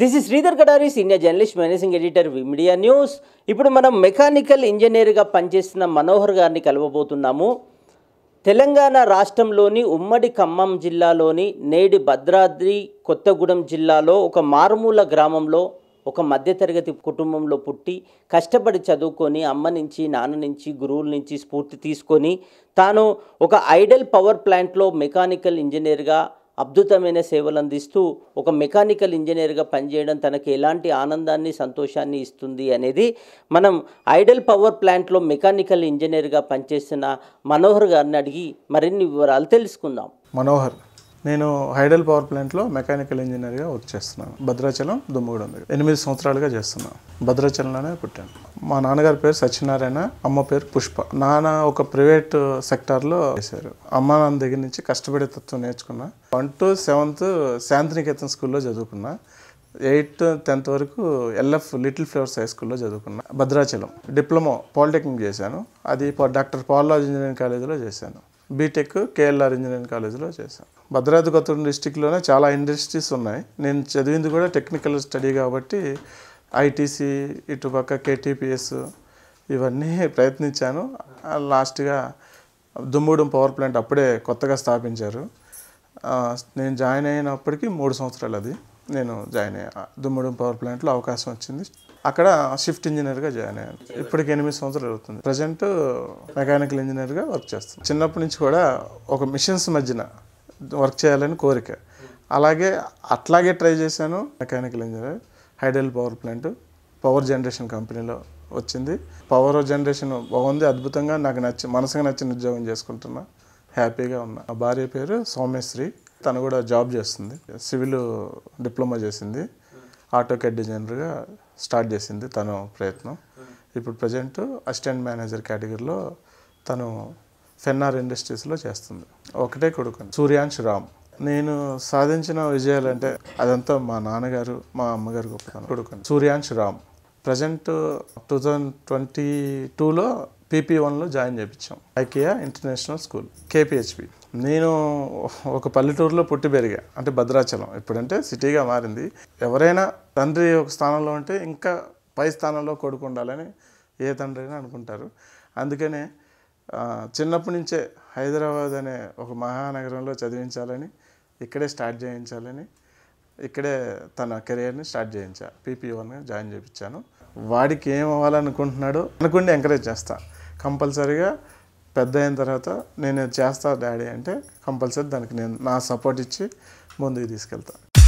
this is Sridhar Kadari senior journalist managing editor media news ఇప్పుడు మనం mechanical ఇంజనీర్గా పనిచేస్తున్న మనోహర్ గారిని కలవబోతున్నాము తెలంగాణ రాష్ట్రంలోని ఉమ్మడి ఖమ్మం జిల్లాలోని నేడు భద్రాద్రి కొత్తగూడెం జిల్లాలో ఒక మారుమూల గ్రామంలో ఒక మధ్యతరగతి కుటుంబంలో పుట్టి కష్టపడి చదువుకొని అమ్మ నుంచి నాన్న నుంచి గురువుల నుంచి స్ఫూర్తి తీసుకొని తాను ఒక ఐడల్ పవర్ ప్లాంట్లో మెకానికల్ ఇంజనీర్గా అద్భుతమైన సేవలు అందిస్తూ ఒక మెకానికల్ ఇంజనీర్గా పనిచేయడం తనకు ఎలాంటి ఆనందాన్ని సంతోషాన్ని ఇస్తుంది అనేది మనం ఐడల్ పవర్ ప్లాంట్లో మెకానికల్ ఇంజనీర్గా పనిచేసిన మనోహర్ గారిని అడిగి మరిన్ని వివరాలు తెలుసుకుందాం మనోహర్ నేను హైడల్ పవర్ ప్లాంట్లో మెకానికల్ ఇంజనీర్గా వర్క్ చేస్తున్నాను భద్రాచలం దుమ్మగూడెం దగ్గర ఎనిమిది సంవత్సరాలుగా చేస్తున్నాను భద్రాచలంలోనే పుట్టాను మా నాన్నగారి పేరు సత్యనారాయణ అమ్మ పేరు పుష్ప నాన్న ఒక ప్రైవేట్ సెక్టార్లో చేశారు అమ్మ నాన్న దగ్గర నుంచి కష్టపడే తత్వం నేర్చుకున్నా వన్ టు సెవెంత్ శాంతినికేతన్ స్కూల్లో చదువుకున్నా ఎయిత్ టెన్త్ వరకు ఎల్ఎఫ్ లిటిల్ ఫ్లవర్స్ హై స్కూల్లో చదువుకున్నా భద్రాచలం డిప్లొమా పాలిటెక్నిక్ చేశాను అది డాక్టర్ పాలరాజ్ ఇంజనీరింగ్ కాలేజీలో చేశాను బీటెక్ కేఎల్ఆర్ ఇంజనీరింగ్ కాలేజీలో చేశాను భద్రాద్రి కొత్తగూడెం డిస్టిక్లోనే చాలా ఇండస్ట్రీస్ ఉన్నాయి నేను చదివింది కూడా టెక్నికల్ స్టడీ కాబట్టి ఐటీసీ ఇటుపక్క కేటీపీఎస్ ఇవన్నీ ప్రయత్నించాను లాస్ట్గా దుమ్ముడు పవర్ ప్లాంట్ అప్పుడే కొత్తగా స్థాపించారు నేను జాయిన్ అయినప్పటికీ మూడు సంవత్సరాలు అది నేను జాయిన్ అయ్యా దుమ్ముడు పవర్ ప్లాంట్లో అవకాశం వచ్చింది అక్కడ షిఫ్ట్ ఇంజనీర్గా జాయిన్ అయ్యాను ఇప్పటికి ఎనిమిది సంవత్సరాలు అవుతుంది ప్రజెంట్ మెకానికల్ ఇంజనీర్గా వర్క్ చేస్తాను చిన్నప్పటి నుంచి కూడా ఒక మిషన్స్ మధ్యన వర్క్ చేయాలని కోరిక అలాగే అట్లాగే ట్రై చేశాను mechanical engineer hydel power plant power generation కంపెనీలో వచ్చింది పవర్ జనరేషన్ బాగుంది అద్భుతంగా నాకు నచ్చి మనసుకు నచ్చిన ఉద్యోగం చేసుకుంటున్నా హ్యాపీగా ఉన్నా ఆ భార్య పేరు సోమేశ్రీ తను కూడా జాబ్ చేస్తుంది సివిల్ డిప్లొమా చేసింది ఆటోకెట్ డిజైనర్గా స్టార్ట్ చేసింది తను ప్రయత్నం ఇప్పుడు ప్రజెంట్ అసిస్టెంట్ మేనేజర్ కేటగిరీలో తను ఫెన్నార్ ఇండస్ట్రీస్లో చేస్తుంది ఒకటే కొడుకు సూర్యాంశ్ రామ్ నేను సాధించిన విజయాలు అంటే అదంతా మా నాన్నగారు మా అమ్మగారు గొప్పతనం కొడుకు Suryansh Ram present two thousand twenty టూలో పీపీ వన్లో జాయిన్ చేయించాం ఐకియా ఇంటర్నేషనల్ స్కూల్ కేపీహెచ్పి నేను ఒక పల్లెటూరులో పుట్టి పెరిగా అంటే భద్రాచలం ఇప్పుడంటే సిటీగా మారింది ఎవరైనా తండ్రి ఒక స్థానంలో ఉంటే ఇంకా పై స్థానంలో కొడుకు ఉండాలని ఏ తండ్రి అయినా అనుకుంటారు అందుకనే చిన్నప్పటి నుంచే హైదరాబాద్ అనే ఒక మహానగరంలో చదివించాలని ఇక్కడే స్టార్ట్ చేయించాలని ఇక్కడే తన కెరియర్ని స్టార్ట్ చేయించా పీపీఓని జాయిన్ చేయించాను వాడికి ఏం అవ్వాలనుకుంటున్నాడో అనుకుంటే ఎంకరేజ్ చేస్తా కంపల్సరీగా పెద్ద అయిన తర్వాత నేను చేస్తా డాడీ అంటే కంపల్సరీ దానికి నేను నా సపోర్ట్ ఇచ్చి ముందుకు తీసుకెళ్తాను